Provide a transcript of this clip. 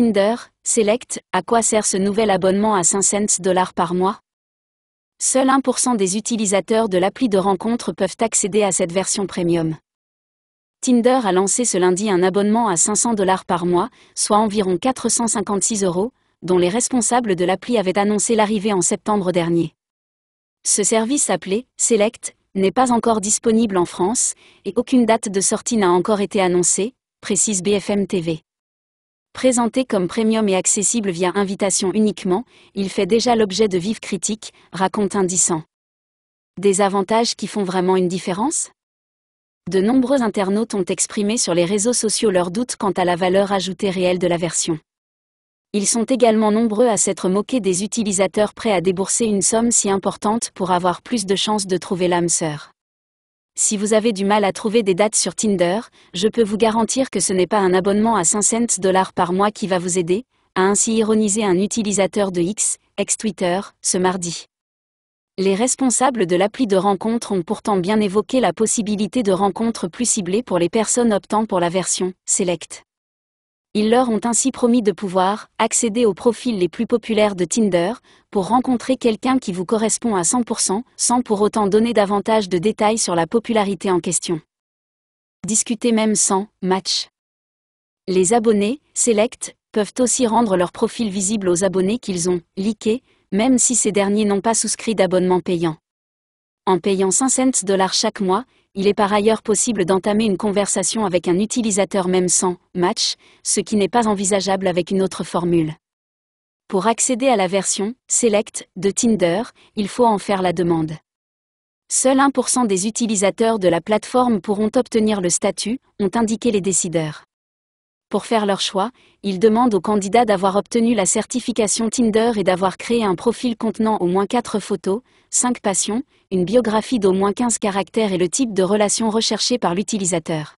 Tinder, Select, à quoi sert ce nouvel abonnement à 5 cents dollars par mois Seul 1% des utilisateurs de l'appli de rencontre peuvent accéder à cette version premium. Tinder a lancé ce lundi un abonnement à 500 dollars par mois, soit environ 456 euros, dont les responsables de l'appli avaient annoncé l'arrivée en septembre dernier. Ce service appelé Select n'est pas encore disponible en France et aucune date de sortie n'a encore été annoncée, précise BFM TV. Présenté comme premium et accessible via invitation uniquement, il fait déjà l'objet de vives critiques, raconte Indicent. Des avantages qui font vraiment une différence De nombreux internautes ont exprimé sur les réseaux sociaux leurs doutes quant à la valeur ajoutée réelle de la version. Ils sont également nombreux à s'être moqués des utilisateurs prêts à débourser une somme si importante pour avoir plus de chances de trouver l'âme sœur. Si vous avez du mal à trouver des dates sur Tinder, je peux vous garantir que ce n'est pas un abonnement à 5 cents dollars par mois qui va vous aider, a ainsi ironisé un utilisateur de X, ex-Twitter, ce mardi. Les responsables de l'appli de rencontre ont pourtant bien évoqué la possibilité de rencontres plus ciblées pour les personnes optant pour la version Select. Ils leur ont ainsi promis de pouvoir accéder aux profils les plus populaires de Tinder pour rencontrer quelqu'un qui vous correspond à 100%, sans pour autant donner davantage de détails sur la popularité en question. Discuter même sans match. Les abonnés, select, peuvent aussi rendre leur profil visible aux abonnés qu'ils ont liké, même si ces derniers n'ont pas souscrit d'abonnement payant. En payant 5 cents dollars chaque mois, il est par ailleurs possible d'entamer une conversation avec un utilisateur même sans match, ce qui n'est pas envisageable avec une autre formule. Pour accéder à la version Select de Tinder, il faut en faire la demande. Seuls 1% des utilisateurs de la plateforme pourront obtenir le statut, ont indiqué les décideurs. Pour faire leur choix, ils demandent aux candidats d'avoir obtenu la certification Tinder et d'avoir créé un profil contenant au moins 4 photos, 5 passions, une biographie d'au moins 15 caractères et le type de relation recherchée par l'utilisateur.